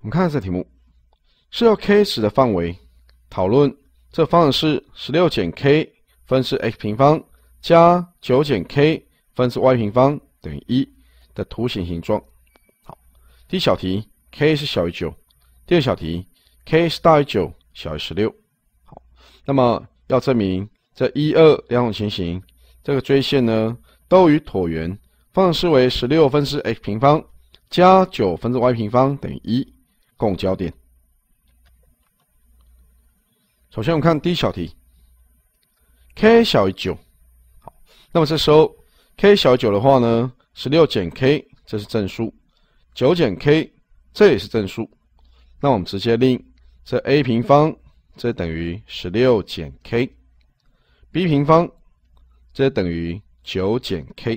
我们看下这题目，设 k 值的范围，讨论这方程式十六减 k 分之 x 平方加九减 k 分之 y 平方等于一的图形形状。好，第一小题 k 是小于九，第二小题 k 是大于九小于十六。好，那么要证明这一二两种情形，这个锥线呢都与椭圆方程式为十六分之 x 平方加九分之 y 平方等于一。共焦点。首先，我们看第一小题，k 小于九。好，那么这时候 k 小于九的话呢，十六减 k 这是正数，九减 k 这也是正数。那我们直接令这 a 平方这等于十六减 k，b 平方这等于九减 k。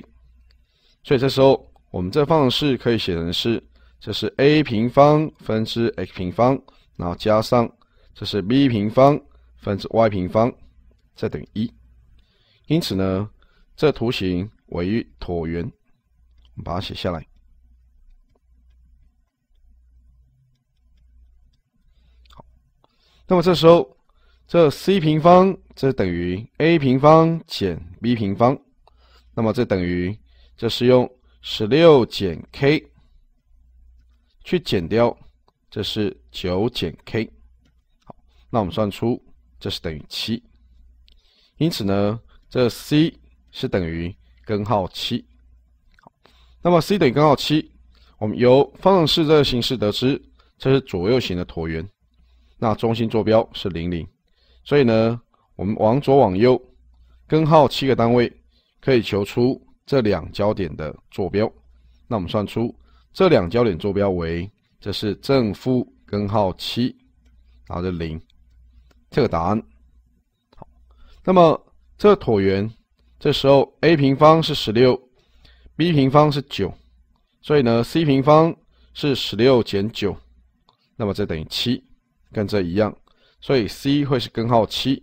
所以这时候我们这方程式可以写成是。这是 a 平方分之 x 平方，然后加上这是 b 平方分之 y 平方，再等于一。因此呢，这图形为椭圆，我们把它写下来。好，那么这时候这 c 平方这等于 a 平方减 b 平方，那么这等于这是用十六减 k。去减掉，这是九减 k，好，那我们算出这是等于七，因此呢，这 c 是等于根号七，好，那么 c 等于根号七，我们由方程式这个形式得知，这是左右型的椭圆，那中心坐标是零零，所以呢，我们往左往右根号七个单位，可以求出这两焦点的坐标，那我们算出。这两焦点坐标为，这是正负根号七，然后这零，这个答案。好，那么这椭圆，这时候 a 平方是十六，b 平方是九，所以呢 c 平方是十六减九，那么这等于七，跟这一样，所以 c 会是根号七。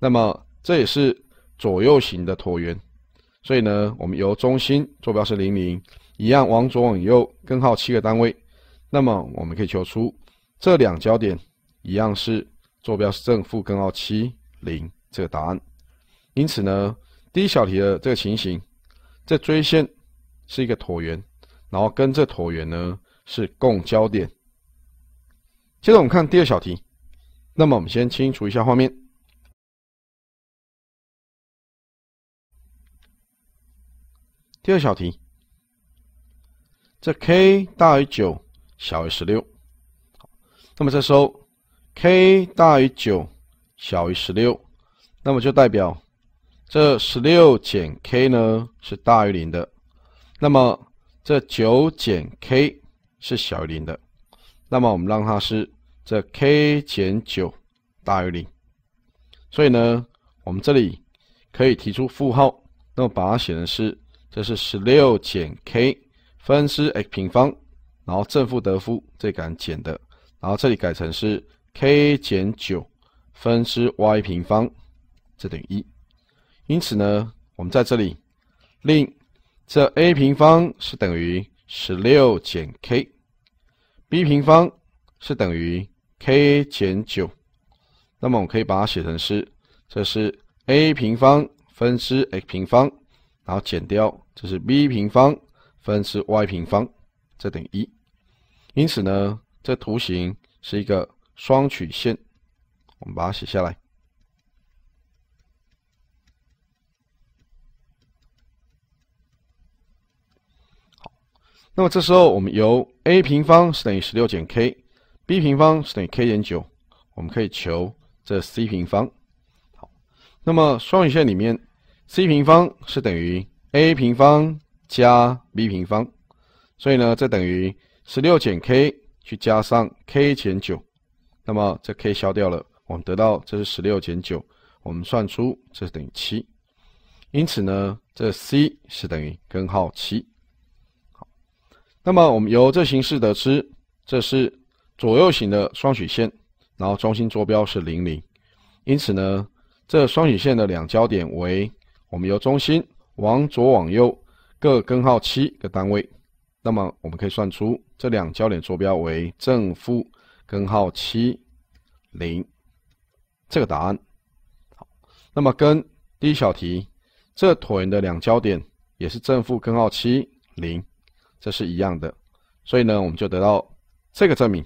那么这也是左右型的椭圆，所以呢我们由中心坐标是零零。一样往左往右，根号七个单位，那么我们可以求出这两焦点一样是坐标是正负根号七零这个答案。因此呢，第一小题的这个情形，这锥线是一个椭圆，然后跟这椭圆呢是共焦点。接着我们看第二小题，那么我们先清除一下画面。第二小题。这 k 大于九，小于十六。好，那么这时候 k 大于九，小于十六，那么就代表这十六减 k 呢是大于零的。那么这九减 k 是小于零的。那么我们让它是这 k 减九大于零。所以呢，我们这里可以提出负号，那么把它写的是这是十六减 k。分之 x 平方，然后正负得负，这杆减的，然后这里改成是 k 减九分之 y 平方，这等于一。因此呢，我们在这里令这 a 平方是等于十六减 k，b 平方是等于 k 减九，那么我们可以把它写成是这是 a 平方分之 x 平方，然后减掉这是 b 平方。分之 y 平方，这等于一，因此呢，这图形是一个双曲线，我们把它写下来。好，那么这时候我们由 a 平方是等于十六减 k，b 平方是等于 k 减九，我们可以求这 c 平方。好，那么双曲线里面 c 平方是等于 a 平方。加 b 平方，所以呢，这等于十六减 k 去加上 k 减九，那么这 k 消掉了，我们得到这是十六减九，我们算出这是等于七，因此呢，这 c 是等于根号七。好，那么我们由这形式得知，这是左右型的双曲线，然后中心坐标是零零，因此呢，这双曲线的两焦点为我们由中心往左往右。各根号七个单位，那么我们可以算出这两焦点坐标为正负根号七零，这个答案。好，那么跟第一小题这椭圆的两焦点也是正负根号七零，这是一样的，所以呢我们就得到这个证明。